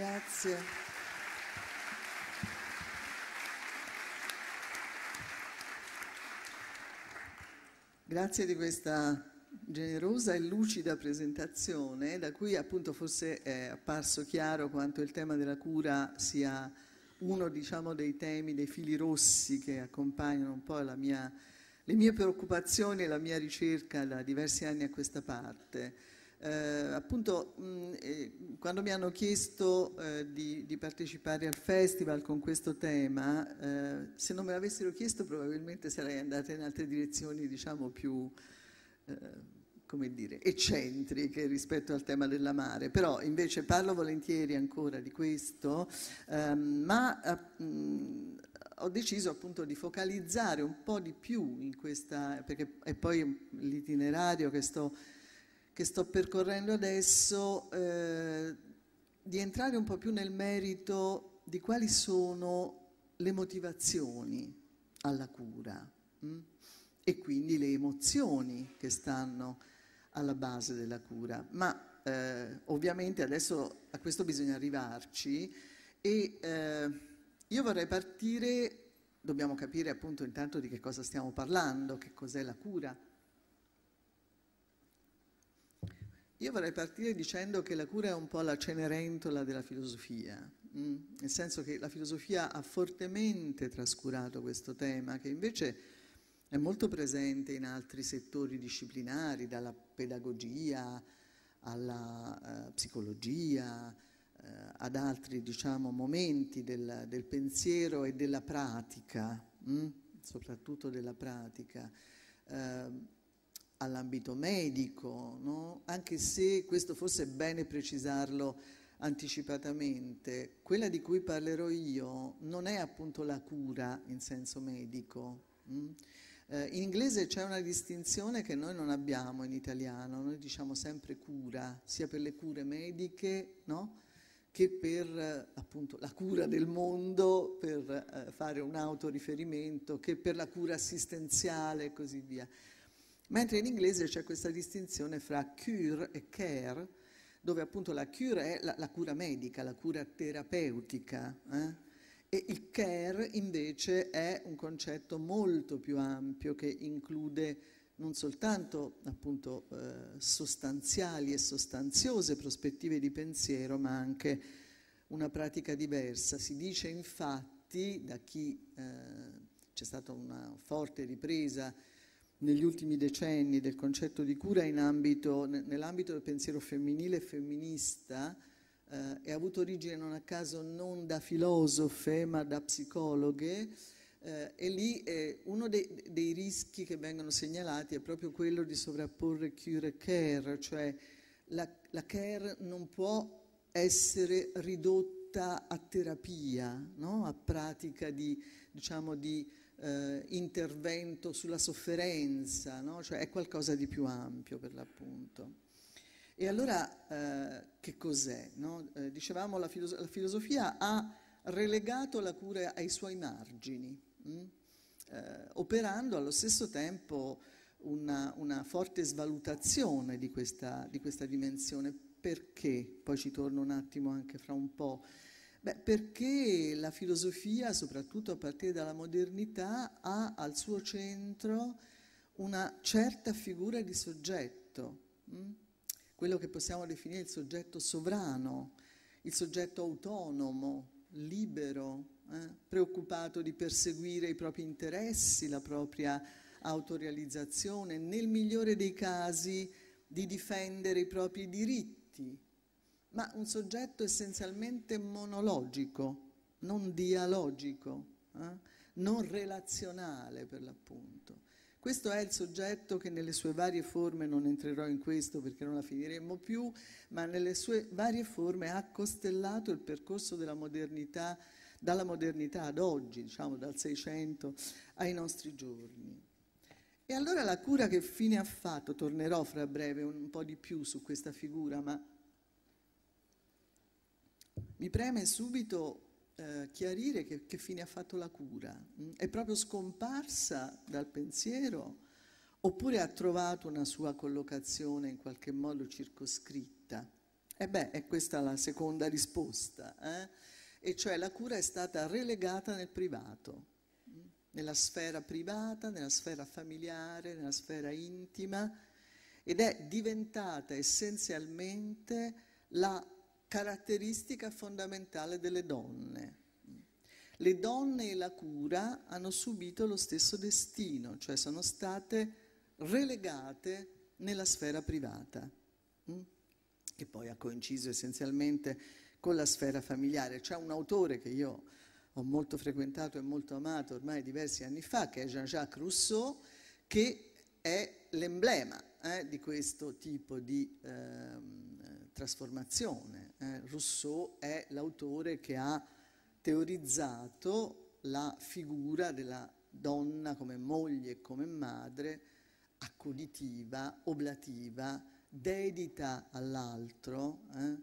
Grazie. Grazie di questa generosa e lucida presentazione, da cui appunto forse è apparso chiaro quanto il tema della cura sia uno diciamo, dei temi, dei fili rossi che accompagnano un po' mia, le mie preoccupazioni e la mia ricerca da diversi anni a questa parte. Eh, appunto mh, eh, quando mi hanno chiesto eh, di, di, partecipare al festival con questo tema, eh, se non me l'avessero chiesto probabilmente sarei andata in altre direzioni diciamo più eh, come dire, eccentriche rispetto al tema della mare, però invece parlo volentieri ancora di questo, ehm, ma eh, mh, ho deciso appunto di focalizzare un po' di più in questa, perché è poi l'itinerario che sto che sto percorrendo adesso, eh, di entrare un po' più nel merito di quali sono le motivazioni alla cura mh? Mm? e quindi le emozioni che stanno alla base della cura. Ma eh, ovviamente adesso a questo bisogna arrivarci e eh, io vorrei partire, dobbiamo capire appunto intanto di che cosa stiamo parlando, che cos'è la cura Io vorrei partire dicendo che la cura è un po' la cenerentola della filosofia, mh? Mm? nel senso che la filosofia ha fortemente trascurato questo tema, che invece è molto presente in altri settori disciplinari, dalla pedagogia alla eh, psicologia, eh, ad altri diciamo, momenti del, del, pensiero e della pratica, mh? Mm? soprattutto della pratica. Eh, all'ambito medico, no? anche se questo forse è bene precisarlo anticipatamente. Quella di cui parlerò io non è appunto la cura in senso medico. Mm? Eh, in inglese c'è una distinzione che noi non abbiamo in italiano, noi diciamo sempre cura, sia per le cure mediche no? che per eh, appunto, la cura del mondo, per eh, fare un autoriferimento, che per la cura assistenziale e così via. Mentre in inglese c'è questa distinzione fra cure e care, dove appunto la cure è la, la cura medica, la cura terapeutica, eh? e il care invece è un concetto molto più ampio che include non soltanto appunto eh, sostanziali e sostanziose prospettive di pensiero, ma anche una pratica diversa. Si dice infatti da chi eh, c'è stata una forte ripresa negli ultimi decenni del concetto di cura ambito, nell'ambito del pensiero femminile e femminista eh, e avuto origine non a caso non da filosofe ma da psicologhe eh, e lì eh, uno dei, dei, rischi che vengono segnalati è proprio quello di sovrapporre cure e care, cioè la, la care non può essere ridotta a terapia, no? a pratica di, diciamo, di eh, intervento sulla sofferenza, no? cioè è qualcosa di più ampio per l'appunto. E allora eh, che cos'è? No? Eh, dicevamo la, filoso- la filosofia ha relegato la cura ai suoi margini, mh? Mm? Eh, operando allo stesso tempo una, una forte svalutazione di questa, di questa dimensione. Perché? Poi ci torno un attimo anche fra un po' Beh, perché la filosofia, soprattutto a partire dalla modernità, ha al suo centro una certa figura di soggetto, mh? Mm? quello che possiamo definire il soggetto sovrano, il soggetto autonomo, libero, eh? preoccupato di perseguire i propri interessi, la propria autorealizzazione, nel migliore dei casi di difendere i propri diritti ma un soggetto essenzialmente monologico, non dialogico, eh? non relazionale per l'appunto. Questo è il soggetto che nelle sue varie forme, non entrerò in questo perché non la finiremo più, ma nelle sue varie forme ha costellato il percorso della modernità, dalla modernità ad oggi, diciamo dal Seicento ai nostri giorni. E allora la cura che fine ha fatto, tornerò fra breve un po' di più su questa figura, ma mi preme subito eh, chiarire che, che, fine ha fatto la cura. Mm? È proprio scomparsa dal pensiero oppure ha trovato una sua collocazione in qualche modo circoscritta? E eh beh, è questa la seconda risposta, eh? e cioè la cura è stata relegata nel privato, mm? nella sfera privata, nella sfera familiare, nella sfera intima, ed è diventata essenzialmente la caratteristica fondamentale delle donne. Le donne e la cura hanno subito lo stesso destino, cioè sono state relegate nella sfera privata, mm? che poi ha coinciso essenzialmente con la sfera familiare. C'è un autore che io ho molto frequentato e molto amato ormai diversi anni fa, che è Jean-Jacques Rousseau, che è l'emblema eh, di questo tipo di eh, trasformazione eh, Rousseau è l'autore che ha teorizzato la figura della donna come moglie e come madre, accuditiva, oblativa, dedita all'altro. Eh?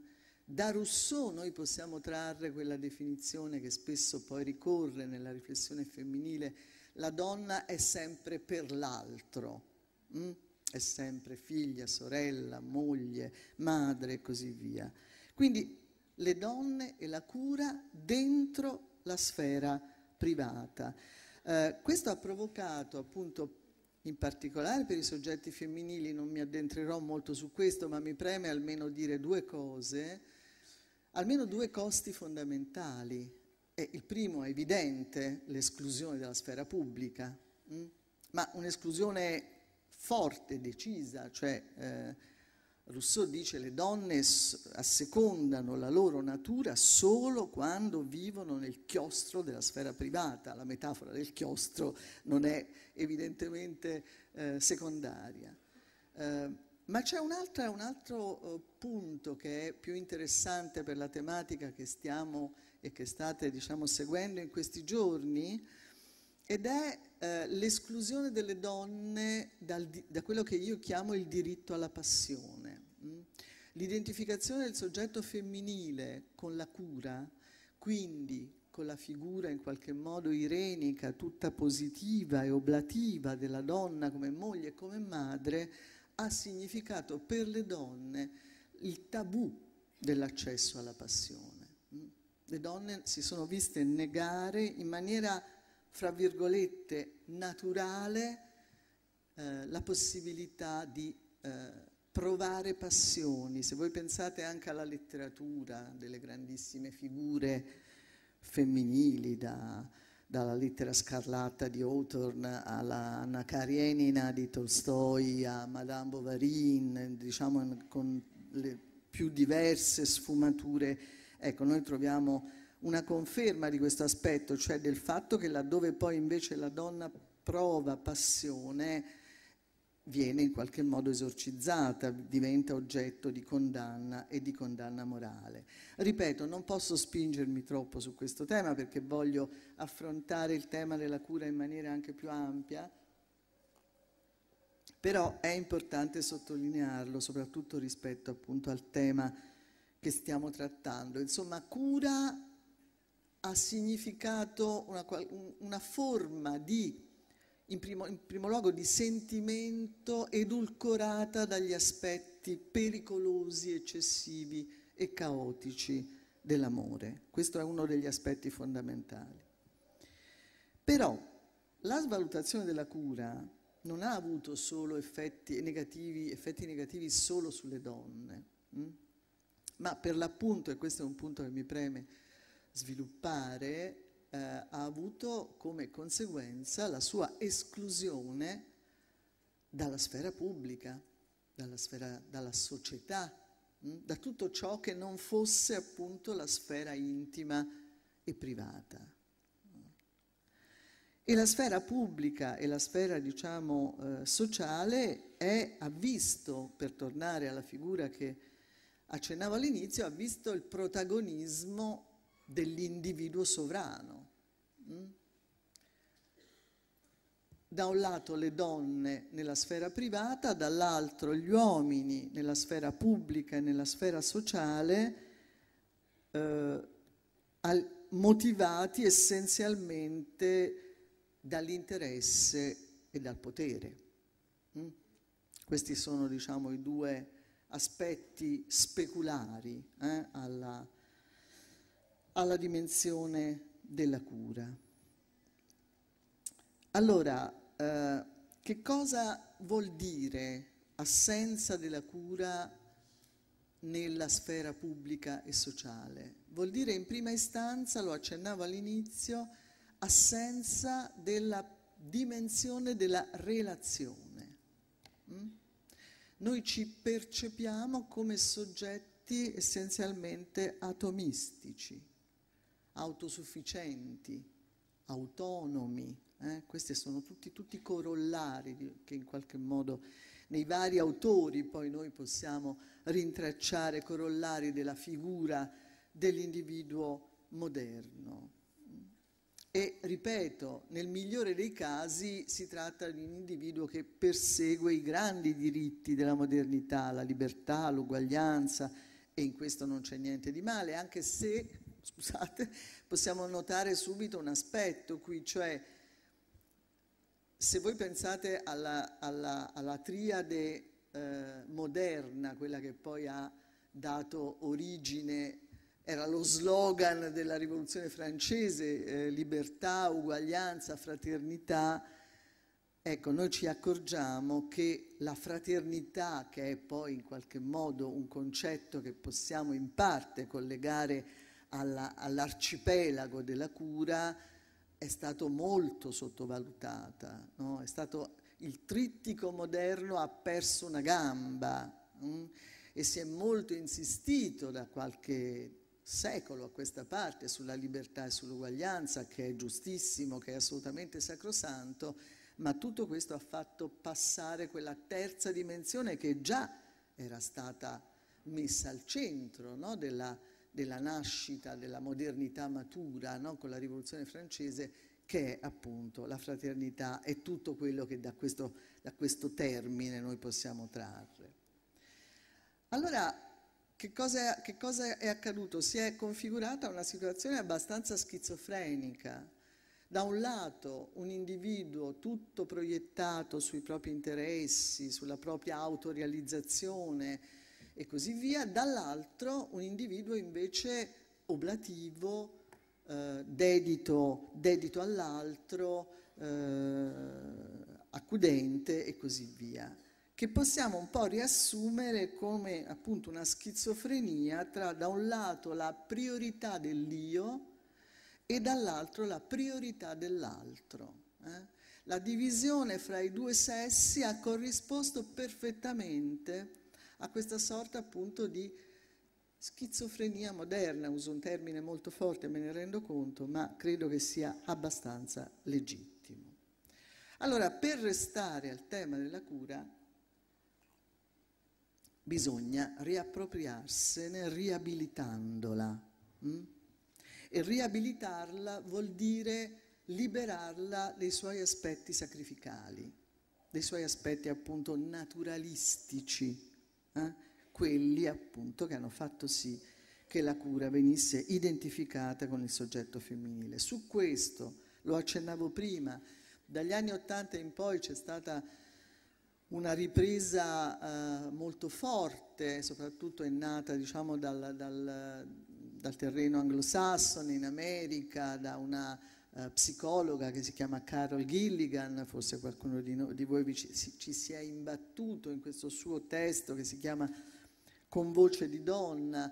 Da Rousseau noi possiamo trarre quella definizione che spesso poi ricorre nella riflessione femminile, la donna è sempre per l'altro, hm? è sempre figlia, sorella, moglie, madre e così via. Quindi le donne e la cura dentro la sfera privata. Eh, questo ha provocato appunto in particolare per i soggetti femminili, non mi addentrerò molto su questo, ma mi preme almeno dire due cose, almeno due costi fondamentali. Eh, il primo è evidente, l'esclusione della sfera pubblica, mh? Mm? ma un'esclusione forte, decisa, cioè eh, Rousseau dice che le donne assecondano la loro natura solo quando vivono nel chiostro della sfera privata, la metafora del chiostro non è evidentemente eh, secondaria. Eh, ma c'è un, un altro, eh, punto che è più interessante per la tematica che stiamo e che state diciamo, seguendo in questi giorni, ed è eh, l'esclusione delle donne dal, da quello che io chiamo il diritto alla passione. L'identificazione del soggetto femminile con la cura, quindi con la figura in qualche modo irenica, tutta positiva e oblativa della donna come moglie e come madre, ha significato per le donne il tabù dell'accesso alla passione. Le donne si sono viste negare in maniera, fra virgolette, naturale eh, la possibilità di eh, provare passioni. Se voi pensate anche alla letteratura delle grandissime figure femminili, da, dalla lettera scarlatta di Hawthorne alla Anna Karenina di Tolstoi a Madame Bovary, diciamo con le più diverse sfumature, ecco, noi troviamo una conferma di questo aspetto, cioè del fatto che laddove poi invece la donna prova passione, viene in qualche modo esorcizzata, diventa oggetto di condanna e di condanna morale. Ripeto, non posso spingermi troppo su questo tema perché voglio affrontare il tema della cura in maniera anche più ampia, però è importante sottolinearlo, soprattutto rispetto appunto al tema che stiamo trattando. Insomma, cura ha significato una, una forma di in primo, in primo luogo di sentimento edulcorata dagli aspetti pericolosi, eccessivi e caotici dell'amore. Questo è uno degli aspetti fondamentali. Però la svalutazione della cura non ha avuto solo effetti negativi, effetti negativi solo sulle donne, mh? Mm? ma per l'appunto, e questo è un punto che mi preme sviluppare, eh, ha avuto come conseguenza la sua esclusione dalla sfera pubblica, dalla, sfera, dalla società, mh? Mm, da tutto ciò che non fosse appunto la sfera intima e privata. E la sfera pubblica e la sfera, diciamo, eh, sociale è, ha visto, per tornare alla figura che accennavo all'inizio, ha visto il protagonismo dell'individuo sovrano. Da un lato le donne nella sfera privata, dall'altro gli uomini nella sfera pubblica e nella sfera sociale, eh, motivati essenzialmente dall'interesse e dal potere. Mm? Questi sono diciamo, i due aspetti speculari eh, alla, alla dimensione della cura. Allora, eh, che cosa vuol dire assenza della cura nella sfera pubblica e sociale? Vuol dire in prima istanza, lo accennavo all'inizio, assenza della dimensione della relazione. Mm? Noi ci percepiamo come soggetti essenzialmente atomistici, autosufficienti, autonomi. Eh? Questi sono tutti, tutti corollari che in qualche modo nei vari autori poi noi possiamo rintracciare, corollari della figura dell'individuo moderno. E ripeto, nel migliore dei casi si tratta di un individuo che persegue i grandi diritti della modernità, la libertà, l'uguaglianza, e in questo non c'è niente di male, anche se scusate, possiamo notare subito un aspetto qui, cioè se voi pensate alla, alla, alla triade eh, moderna, quella che poi ha dato origine, era lo slogan della rivoluzione francese, eh, libertà, uguaglianza, fraternità, Ecco, noi ci accorgiamo che la fraternità, che è poi in qualche modo un concetto che possiamo in parte collegare alla, all'arcipelago della cura è stato molto sottovalutata, no? stato, il trittico moderno ha perso una gamba mh? Mm? e si è molto insistito da qualche secolo a questa parte sulla libertà e sull'uguaglianza, che è giustissimo, che è assolutamente sacrosanto, ma tutto questo ha fatto passare quella terza dimensione che già era stata messa al centro no? della della nascita della modernità matura no? con la rivoluzione francese che è appunto la fraternità e tutto quello che da questo, da questo termine noi possiamo trarre. Allora, che cosa, che cosa, è accaduto? Si è configurata una situazione abbastanza schizofrenica. Da un lato un individuo tutto proiettato sui propri interessi, sulla propria autorealizzazione, e così via, dall'altro un individuo invece oblativo, eh, dedito, dedito all'altro, eh, accudente e così via, che possiamo un po' riassumere come appunto una schizofrenia tra da un lato la priorità dell'io e dall'altro la priorità dell'altro. Eh? La divisione fra i due sessi ha corrisposto perfettamente a questa sorta appunto di schizofrenia moderna, uso un termine molto forte, me ne rendo conto, ma credo che sia abbastanza legittimo. Allora, per restare al tema della cura, bisogna riappropriarsene riabilitandola. Mm? E riabilitarla vuol dire liberarla dei suoi aspetti sacrificali, dei suoi aspetti appunto naturalistici, eh? quelli appunto che hanno fatto sì che la cura venisse identificata con il soggetto femminile. Su questo, lo accennavo prima, dagli anni Ottanta in poi c'è stata una ripresa eh, molto forte, soprattutto è nata diciamo, dal, dal, dal terreno anglosassone in America, da una eh, psicologa che si chiama Carol Gilligan, forse qualcuno di, no, di voi ci, ci si è imbattuto in questo suo testo che si chiama Con voce di donna,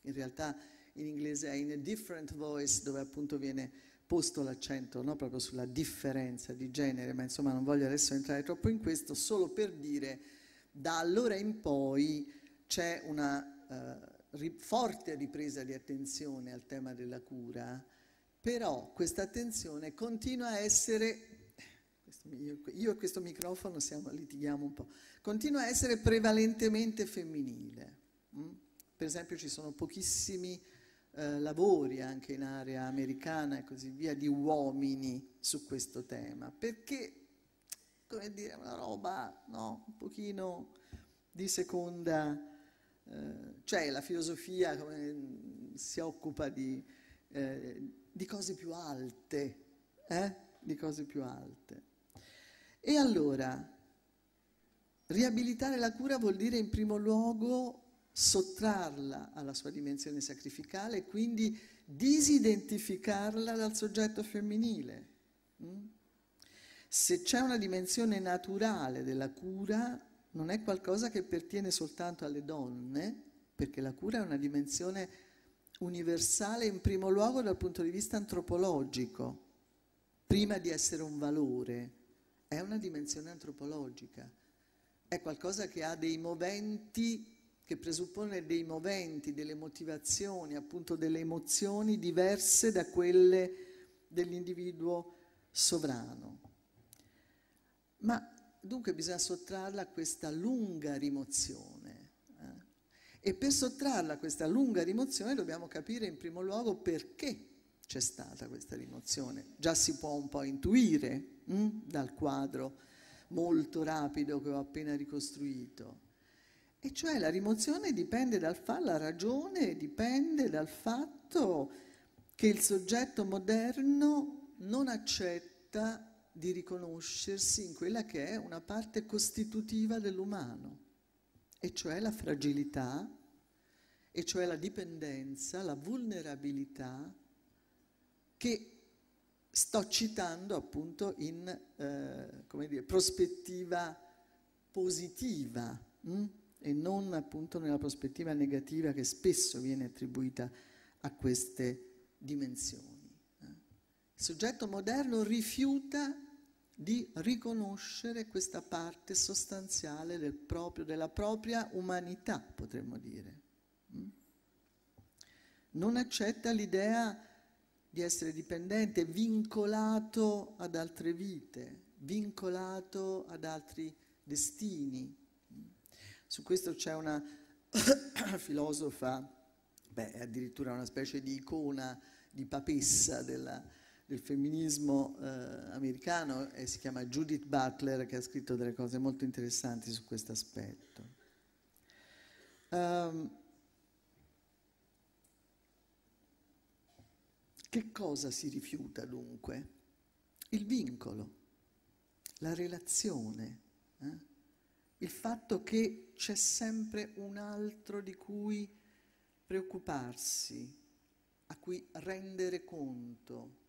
in realtà in inglese è In a Different Voice, dove appunto viene posto l'accento no, proprio sulla differenza di genere, ma insomma non voglio adesso entrare troppo in questo, solo per dire da allora in poi c'è una eh, ri- forte ripresa di attenzione al tema della cura però questa attenzione continua a essere, io e questo microfono siamo, litighiamo un po', continua a essere prevalentemente femminile. Mm? Per esempio ci sono pochissimi eh, lavori anche in area americana e così via di uomini su questo tema, perché come dire, una roba no, un pochino di seconda, eh, cioè la filosofia come, mm, si occupa di... Eh, di cose più alte, eh? di cose più alte. E allora, riabilitare la cura vuol dire in primo luogo sottrarla alla sua dimensione sacrificale e quindi disidentificarla dal soggetto femminile. Mm? Se c'è una dimensione naturale della cura, non è qualcosa che pertiene soltanto alle donne, perché la cura è una dimensione universale in primo luogo dal punto di vista antropologico, prima di essere un valore, è una dimensione antropologica, è qualcosa che ha dei moventi, che presuppone dei moventi, delle motivazioni, appunto delle emozioni diverse da quelle dell'individuo sovrano. Ma dunque bisogna sottrarla a questa lunga rimozione e per sottrarla a questa lunga rimozione dobbiamo capire in primo luogo perché c'è stata questa rimozione. Già si può un po' intuire mh, mm, dal quadro molto rapido che ho appena ricostruito. E cioè la rimozione dipende dal fatto, la ragione dipende dal fatto che il soggetto moderno non accetta di riconoscersi in quella che è una parte costitutiva dell'umano e cioè la fragilità, e cioè la dipendenza, la vulnerabilità che sto citando appunto in eh, dire, prospettiva positiva mh? Mm? e non appunto nella prospettiva negativa che spesso viene attribuita a queste dimensioni. Eh. Il soggetto moderno rifiuta di riconoscere questa parte sostanziale del proprio, della propria umanità, potremmo dire. Mm? Non accetta l'idea di essere dipendente, vincolato ad altre vite, vincolato ad altri destini. Mm? Su questo c'è una filosofa, beh, addirittura una specie di icona, di papessa della, del femminismo eh, americano e si chiama Judith Butler che ha scritto delle cose molto interessanti su questo aspetto. Um, che cosa si rifiuta dunque? Il vincolo, la relazione, eh? il fatto che c'è sempre un altro di cui preoccuparsi, a cui rendere conto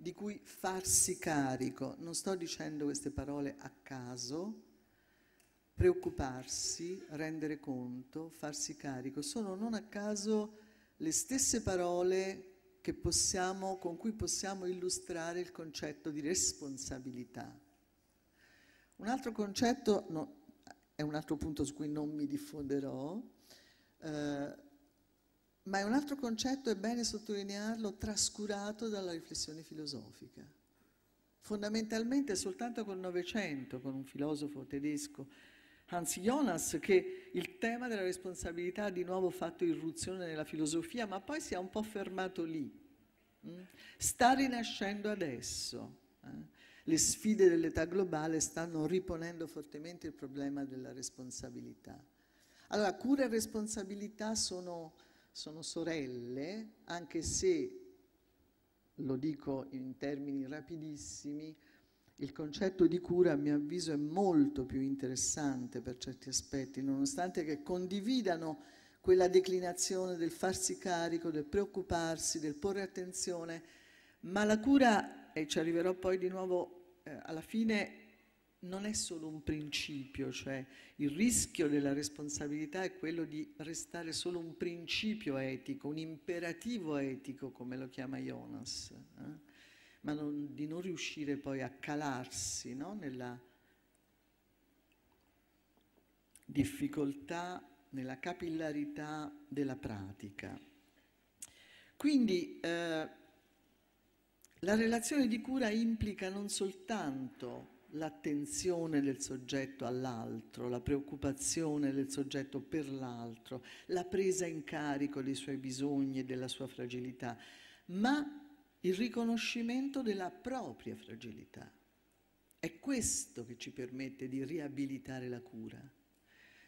di cui farsi carico. Non sto dicendo queste parole a caso, preoccuparsi, rendere conto, farsi carico, sono non a caso le stesse parole possiamo, con cui possiamo illustrare il concetto di responsabilità. Un altro concetto, no, è un altro punto su cui non mi diffonderò, eh, ma è un altro concetto, è bene sottolinearlo, trascurato dalla riflessione filosofica. Fondamentalmente è soltanto col Novecento, con un filosofo tedesco, Hans Jonas, che il tema della responsabilità ha di nuovo fatto irruzione nella filosofia, ma poi si è un po' fermato lì. Mm? Sta rinascendo adesso. Eh? Le sfide dell'età globale stanno riponendo fortemente il problema della responsabilità. Allora, cura e responsabilità sono sono sorelle, anche se, lo dico in termini rapidissimi, il concetto di cura a mio avviso è molto più interessante per certi aspetti, nonostante che condividano quella declinazione del farsi carico, del preoccuparsi, del porre attenzione, ma la cura, e ci arriverò poi di nuovo eh, alla fine, non è solo un principio, cioè il rischio della responsabilità è quello di restare solo un principio etico, un imperativo etico, come lo chiama Jonas, eh? ma non, di non riuscire poi a calarsi no? nella difficoltà, nella capillarità della pratica. Quindi eh, la relazione di cura implica non soltanto l'attenzione del soggetto all'altro, la preoccupazione del soggetto per l'altro, la presa in carico dei suoi bisogni e della sua fragilità, ma il riconoscimento della propria fragilità. È questo che ci permette di riabilitare la cura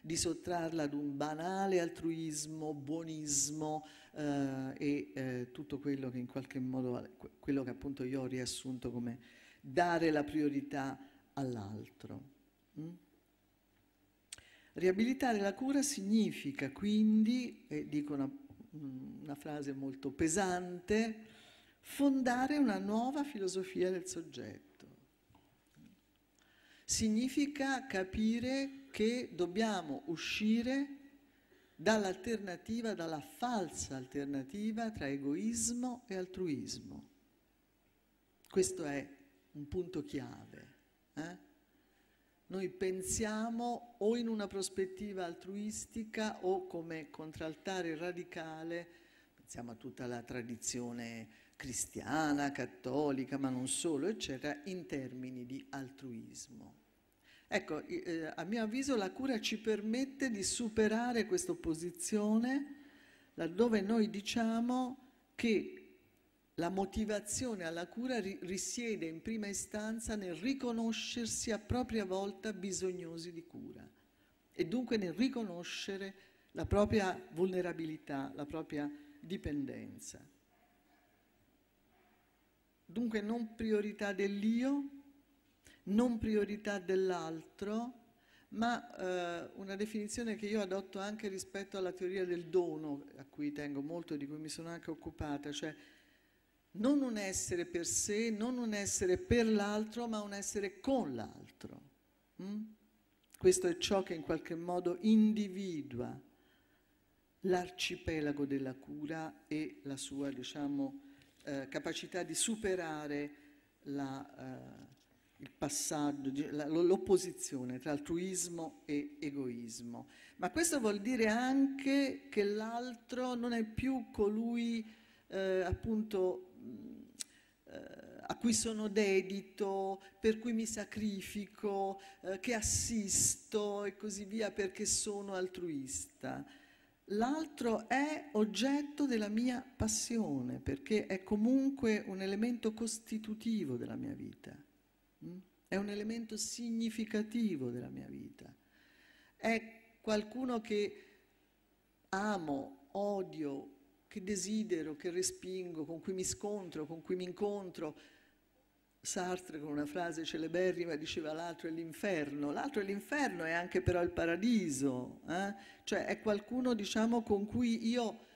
di sottrarla ad un banale altruismo, buonismo eh, e eh, tutto quello che in qualche modo, quello che appunto io ho riassunto come dare la priorità all'altro. Mm? Riabilitare la cura significa quindi, e dico una, mm, una frase molto pesante, fondare una nuova filosofia del soggetto. Significa capire che dobbiamo uscire dall'alternativa, dalla falsa alternativa tra egoismo e altruismo. Questo è un punto chiave. Eh? Noi pensiamo o in una prospettiva altruistica o come contraltare radicale, pensiamo a tutta la tradizione cristiana, cattolica, ma non solo, eccetera, in termini di altruismo. Ecco, eh, a mio avviso la cura ci permette di superare questa opposizione laddove noi diciamo che la motivazione alla cura ri risiede in prima istanza nel riconoscersi a propria volta bisognosi di cura e dunque nel riconoscere la propria vulnerabilità, la propria dipendenza. Dunque non priorità dell'io, non priorità dell'altro, ma eh, una definizione che io adotto anche rispetto alla teoria del dono, a cui tengo molto, di cui mi sono anche occupata, cioè non un essere per sé, non un essere per l'altro, ma un essere con l'altro. Mm? Questo è ciò che in qualche modo individua l'arcipelago della cura e la sua, diciamo, eh, capacità di superare la, eh, il passaggio, la, l'opposizione tra altruismo e egoismo. Ma questo vuol dire anche che l'altro non è più colui eh, appunto a cui sono dedito, per cui mi sacrifico, eh, che assisto e così via perché sono altruista. L'altro è oggetto della mia passione perché è comunque un elemento costitutivo della mia vita, mm? è un elemento significativo della mia vita. È qualcuno che amo, odio, che desidero, che respingo, con cui mi scontro, con cui mi incontro, Sartre con una frase celeberrima diceva l'altro è l'inferno, l'altro è l'inferno è anche però il paradiso, eh? cioè è qualcuno diciamo con cui io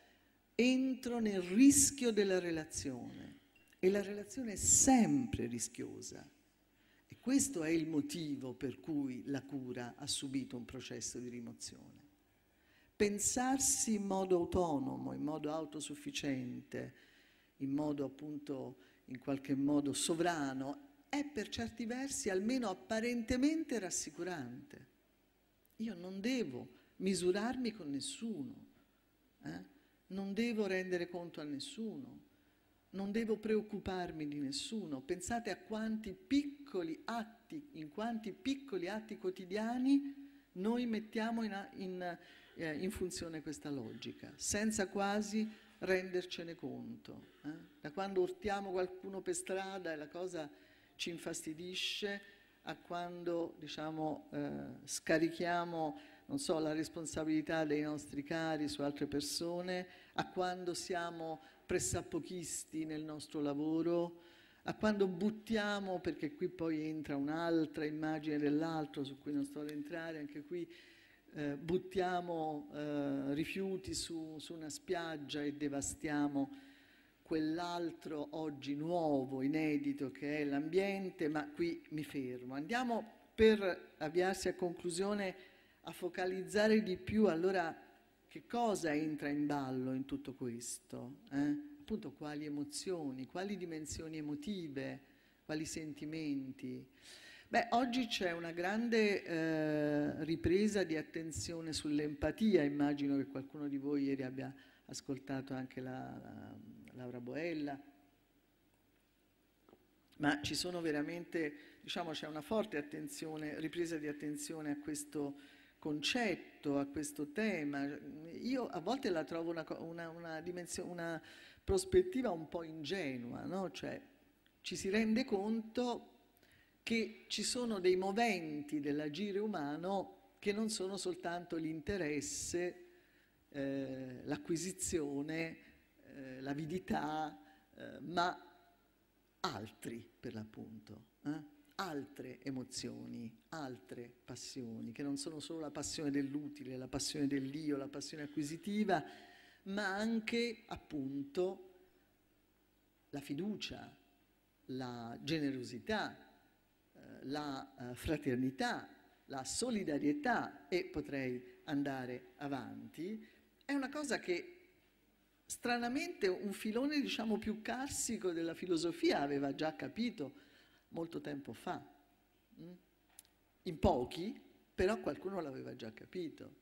entro nel rischio della relazione e la relazione è sempre rischiosa e questo è il motivo per cui la cura ha subito un processo di rimozione. Pensarsi in modo autonomo, in modo autosufficiente, in modo appunto in qualche modo sovrano è per certi versi almeno apparentemente rassicurante. Io non devo misurarmi con nessuno, eh? non devo rendere conto a nessuno, non devo preoccuparmi di nessuno. Pensate a quanti piccoli atti, in quanti piccoli atti quotidiani noi mettiamo in, in, eh, in funzione questa logica, senza quasi rendercene conto. Eh? da quando urtiamo qualcuno per strada e la cosa ci infastidisce, a quando diciamo, eh, scarichiamo so, la responsabilità dei nostri cari su altre persone, a quando siamo pressappochisti nel nostro lavoro, a quando buttiamo, perché qui poi entra un'altra immagine dell'altro su cui non sto ad entrare, anche qui eh, buttiamo eh, rifiuti su, su, una spiaggia e devastiamo quell'altro oggi nuovo, inedito che è l'ambiente, ma qui mi fermo. Andiamo per avviarsi a conclusione a focalizzare di più allora che cosa entra in ballo in tutto questo, eh? appunto quali emozioni, quali dimensioni emotive, quali sentimenti. Beh, oggi c'è una grande eh, ripresa di attenzione sull'empatia, immagino che qualcuno di voi ieri abbia ascoltato anche la, Sandra Boella, ma ci sono veramente, diciamo, c'è una forte attenzione, ripresa di attenzione a questo concetto, a questo tema. Io a volte la trovo una, una, una, una prospettiva un po' ingenua, no? cioè ci si rende conto che ci sono dei moventi dell'agire umano che non sono soltanto l'interesse, eh, l'acquisizione, eh, l'avidità, eh, ma altri per l'appunto, eh? altre emozioni, altre passioni, che non sono solo la passione dell'utile, la passione dell'io, la passione acquisitiva, ma anche appunto la fiducia, la generosità, eh, la eh, fraternità, la solidarietà e potrei andare avanti, è una cosa che stranamente un filone diciamo più carsico della filosofia aveva già capito molto tempo fa, mm? in pochi, però qualcuno l'aveva già capito,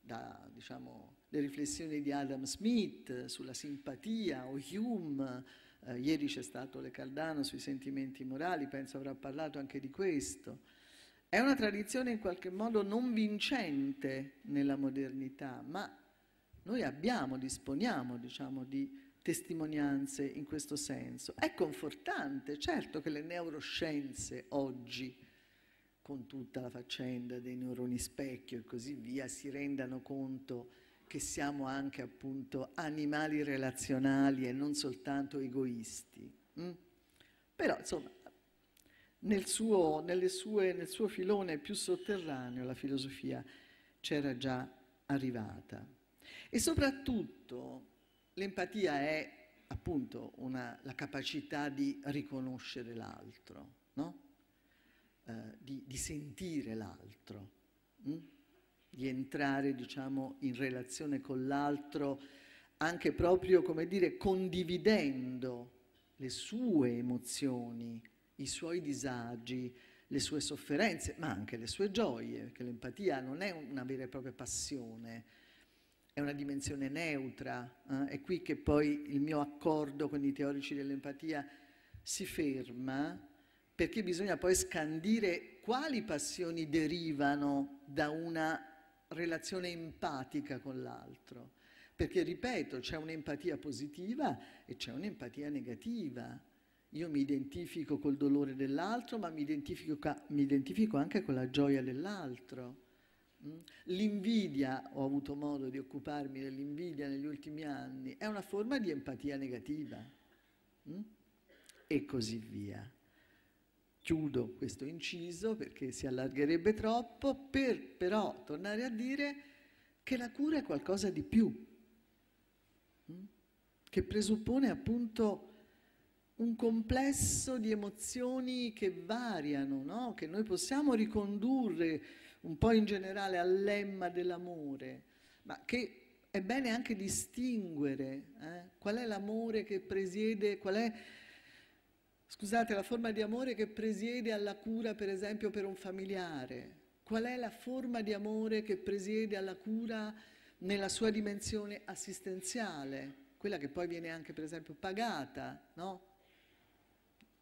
da diciamo, le riflessioni di Adam Smith sulla simpatia o Hume, eh, ieri c'è stato Le Caldano sui sentimenti morali, penso avrà parlato anche di questo. È una tradizione in qualche modo non vincente nella modernità, ma noi abbiamo, disponiamo diciamo, di testimonianze in questo senso. È confortante, certo che le neuroscienze oggi, con tutta la faccenda dei neuroni specchio e così via, si rendano conto che siamo anche appunto animali relazionali e non soltanto egoisti. Mm? Però insomma, nel suo, sue, nel suo filone più sotterraneo la filosofia c'era già arrivata. E soprattutto l'empatia è appunto una, la capacità di riconoscere l'altro, no? eh, di, di, sentire l'altro, hm? di entrare diciamo, in relazione con l'altro anche proprio, come dire, condividendo le sue emozioni, i suoi disagi, le sue sofferenze, ma anche le sue gioie, perché l'empatia non è una vera e propria passione, è una dimensione neutra, eh? è qui che poi il mio accordo con i teorici dell'empatia si ferma, perché bisogna poi scandire quali passioni derivano da una relazione empatica con l'altro. Perché, ripeto, c'è un'empatia positiva e c'è un'empatia negativa. Io mi identifico col dolore dell'altro, ma mi identifico, mi identifico anche con la gioia dell'altro. Mm? L'invidia, ho avuto modo di occuparmi dell'invidia negli ultimi anni, è una forma di empatia negativa. Mm? E così via. Chiudo questo inciso perché si allargherebbe troppo, per però tornare a dire che la cura è qualcosa di più, mm? che presuppone appunto un complesso di emozioni che variano, no? che noi possiamo ricondurre un po' in generale al lemma dell'amore, ma che è bene anche distinguere eh? qual è l'amore che presiede, qual è scusate, la forma di amore che presiede alla cura, per esempio, per un familiare, qual è la forma di amore che presiede alla cura nella sua dimensione assistenziale, quella che poi viene anche, per esempio, pagata, no?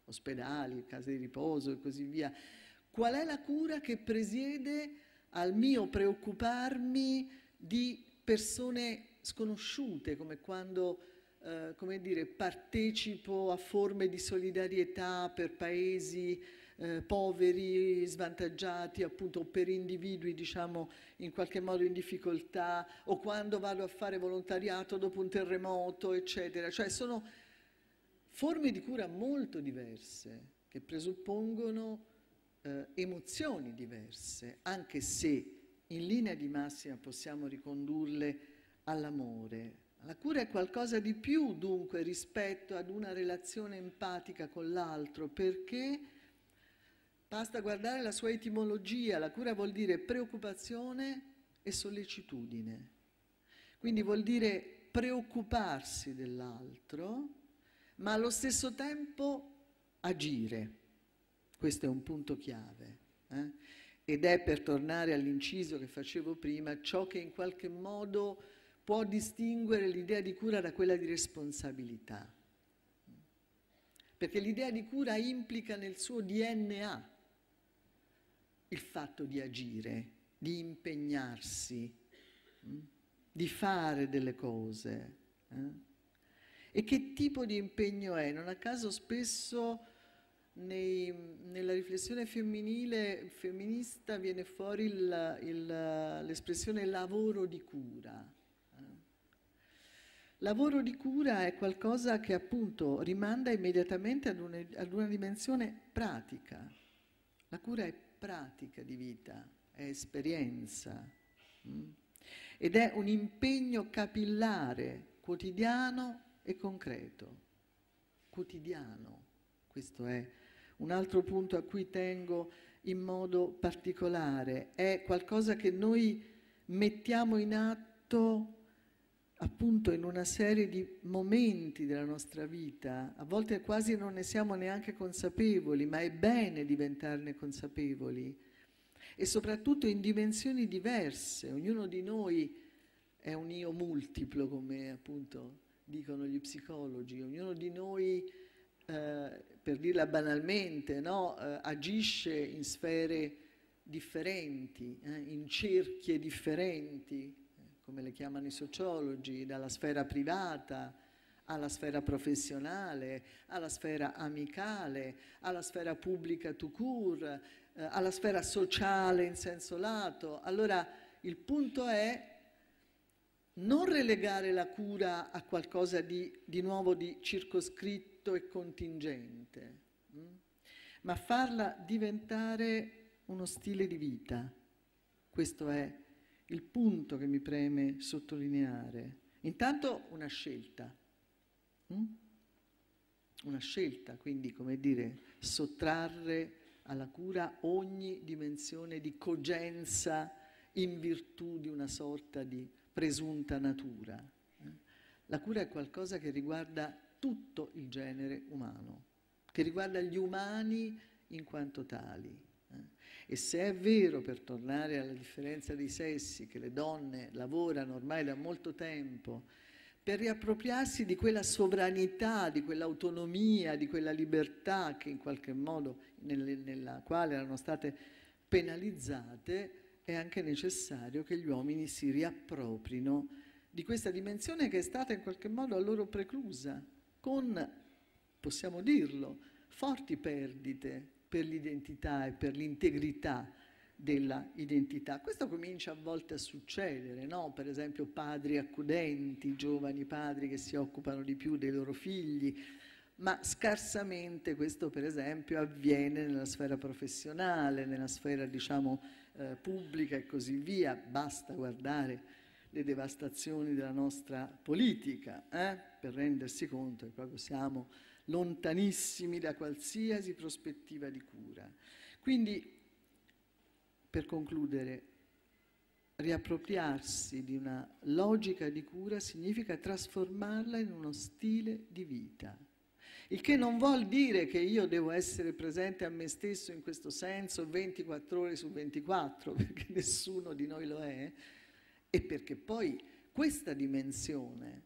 Ospedali, case di riposo e così via. Qual è la cura che presiede al mio preoccuparmi di persone sconosciute, come quando eh, come dire, partecipo a forme di solidarietà per paesi eh, poveri, svantaggiati, appunto per individui diciamo in qualche modo in difficoltà o quando vado a fare volontariato dopo un terremoto, eccetera. Cioè sono forme di cura molto diverse che presuppongono eh, emozioni diverse, anche se in linea di massima possiamo ricondurle all'amore. La cura è qualcosa di più dunque rispetto ad una relazione empatica con l'altro, perché basta guardare la sua etimologia, la cura vuol dire preoccupazione e sollecitudine. Quindi vuol dire preoccuparsi dell'altro, ma allo stesso tempo agire. Questo è un punto chiave. Eh? Ed è per tornare all'inciso che facevo prima, ciò che in qualche modo può distinguere l'idea di cura da quella di responsabilità. Perché l'idea di cura implica nel suo DNA il fatto di agire, di impegnarsi, mm? di fare delle cose. Eh? E che tipo di impegno è? Non a caso spesso nei, nella riflessione femminile, femminista viene fuori l'espressione lavoro di cura. Lavoro di cura è qualcosa che appunto rimanda immediatamente ad una, ad una dimensione pratica. La cura è pratica di vita, è esperienza mm? ed è un impegno capillare, quotidiano e concreto. Quotidiano, questo è un altro punto a cui tengo in modo particolare, è qualcosa che noi mettiamo in atto appunto in una serie di momenti della nostra vita, a volte quasi non ne siamo neanche consapevoli, ma è bene diventarne consapevoli e soprattutto in dimensioni diverse, ognuno di noi è un io multiplo come appunto dicono gli psicologi, ognuno di noi eh, per dirla banalmente, no? eh, agisce in sfere differenti, eh, in cerchie differenti, eh, come le chiamano i sociologi, dalla sfera privata alla sfera professionale, alla sfera amicale, alla sfera pubblica to cure, eh, alla sfera sociale in senso lato. Allora il punto è non relegare la cura a qualcosa di, di nuovo di circoscritto netto e contingente, mm? ma farla diventare uno stile di vita. Questo è il punto che mi preme sottolineare. Intanto una scelta, mm? una scelta, quindi come dire, sottrarre alla cura ogni dimensione di cogenza in virtù di una sorta di presunta natura. Eh? La cura è qualcosa che riguarda tutto il genere umano, che riguarda gli umani in quanto tali. Eh. E se è vero, per tornare alla differenza dei sessi, che le donne lavorano ormai da molto tempo per riappropriarsi di quella sovranità, di quell'autonomia, di quella libertà che in qualche modo nelle, nella quale erano state penalizzate, è anche necessario che gli uomini si riapproprino di questa dimensione che è stata in qualche modo a loro preclusa con, possiamo dirlo, forti perdite per l'identità e per l'integrità della identità. Questo comincia a volte a succedere, no? per esempio padri accudenti, giovani padri che si occupano di più dei loro figli, ma scarsamente questo per esempio avviene nella sfera professionale, nella sfera diciamo eh, pubblica e così via. Basta guardare le devastazioni della nostra politica, eh? per rendersi conto che proprio siamo lontanissimi da qualsiasi prospettiva di cura. Quindi, per concludere, riappropriarsi di una logica di cura significa trasformarla in uno stile di vita. Il che non vuol dire che io devo essere presente a me stesso in questo senso 24 ore su 24, perché nessuno di noi lo è, e perché poi questa dimensione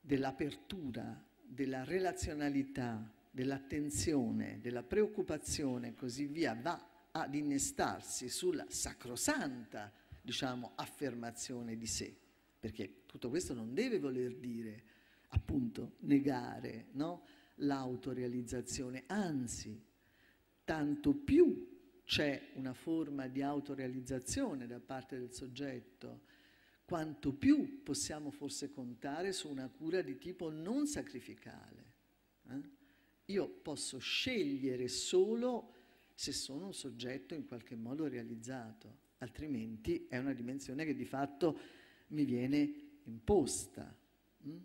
dell'apertura, della relazionalità, dell'attenzione, della preoccupazione e così via va ad innestarsi sulla sacrosanta, diciamo, affermazione di sé, perché tutto questo non deve voler dire appunto negare no? l'autorealizzazione, anzi tanto più c'è una forma di autorealizzazione da parte del soggetto, quanto più possiamo forse contare su una cura di tipo non sacrificale. Eh? Io posso scegliere solo se sono un soggetto in qualche modo realizzato, altrimenti è una dimensione che di fatto mi viene imposta. Mm?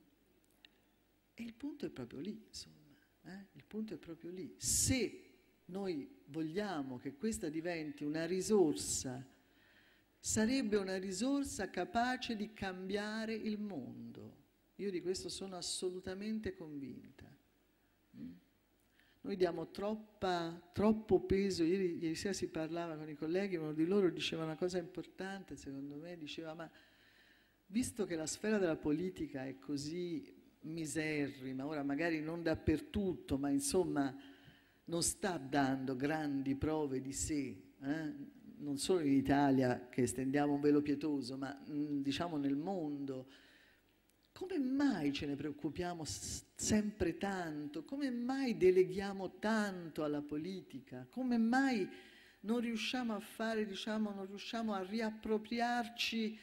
E il punto è proprio lì, insomma, eh? il punto è proprio lì. Se noi vogliamo che questa diventi una risorsa, sarebbe una risorsa capace di cambiare il mondo. Io di questo sono assolutamente convinta. Mm? Noi diamo troppa, troppo peso, ieri, ieri, sera si parlava con i colleghi, uno di loro diceva una cosa importante, secondo me, diceva ma visto che la sfera della politica è così miserrima, ora magari non dappertutto, ma insomma non sta dando grandi prove di sé, eh? non solo in Italia che stendiamo un velo pietoso, ma mm, diciamo nel mondo. Come mai ce ne preoccupiamo sempre tanto? Come mai deleghiamo tanto alla politica? Come mai non riusciamo a fare, diciamo, non riusciamo a riappropriarci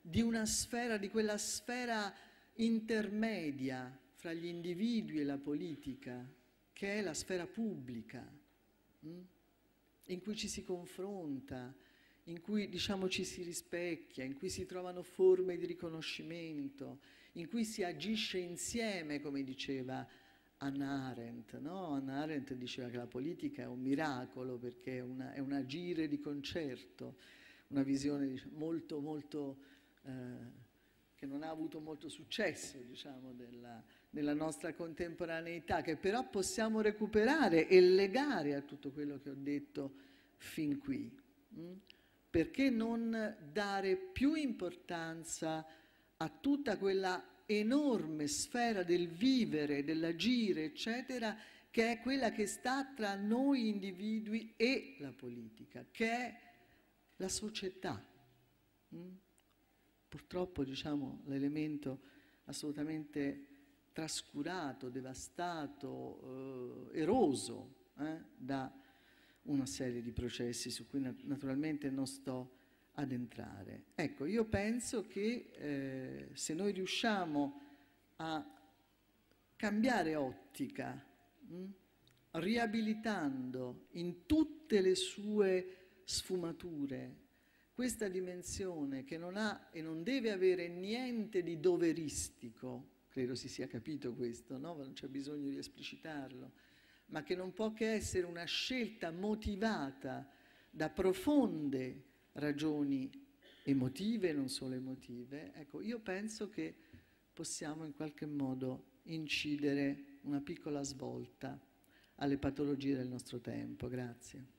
di una sfera, di quella sfera intermedia fra gli individui e la politica? che è la sfera pubblica, mm, in cui ci si confronta, in cui diciamo ci si rispecchia, in cui si trovano forme di riconoscimento, in cui si agisce insieme, come diceva Anna Arendt. No? Anna Arendt diceva che la politica è un miracolo perché è, una, è un agire di concerto, una visione diciamo, molto, molto, eh, che non ha avuto molto successo diciamo, della, nella nostra contemporaneità, che però possiamo recuperare e legare a tutto quello che ho detto fin qui. Mm? Perché non dare più importanza a tutta quella enorme sfera del vivere, dell'agire, eccetera, che è quella che sta tra noi individui e la politica, che è la società. Mm? Purtroppo, diciamo, l'elemento assolutamente trascurato, devastato, eh, eroso eh, da una serie di processi su cui nat naturalmente non sto ad entrare. Ecco, io penso che eh, se noi riusciamo a cambiare ottica, mh, hm, riabilitando in tutte le sue sfumature questa dimensione che non ha e non deve avere niente di doveristico, credo si sia capito questo, no? non c'è bisogno di esplicitarlo, ma che non può che essere una scelta motivata da profonde ragioni emotive, non solo emotive, ecco, io penso che possiamo in qualche modo incidere una piccola svolta alle patologie del nostro tempo. Grazie.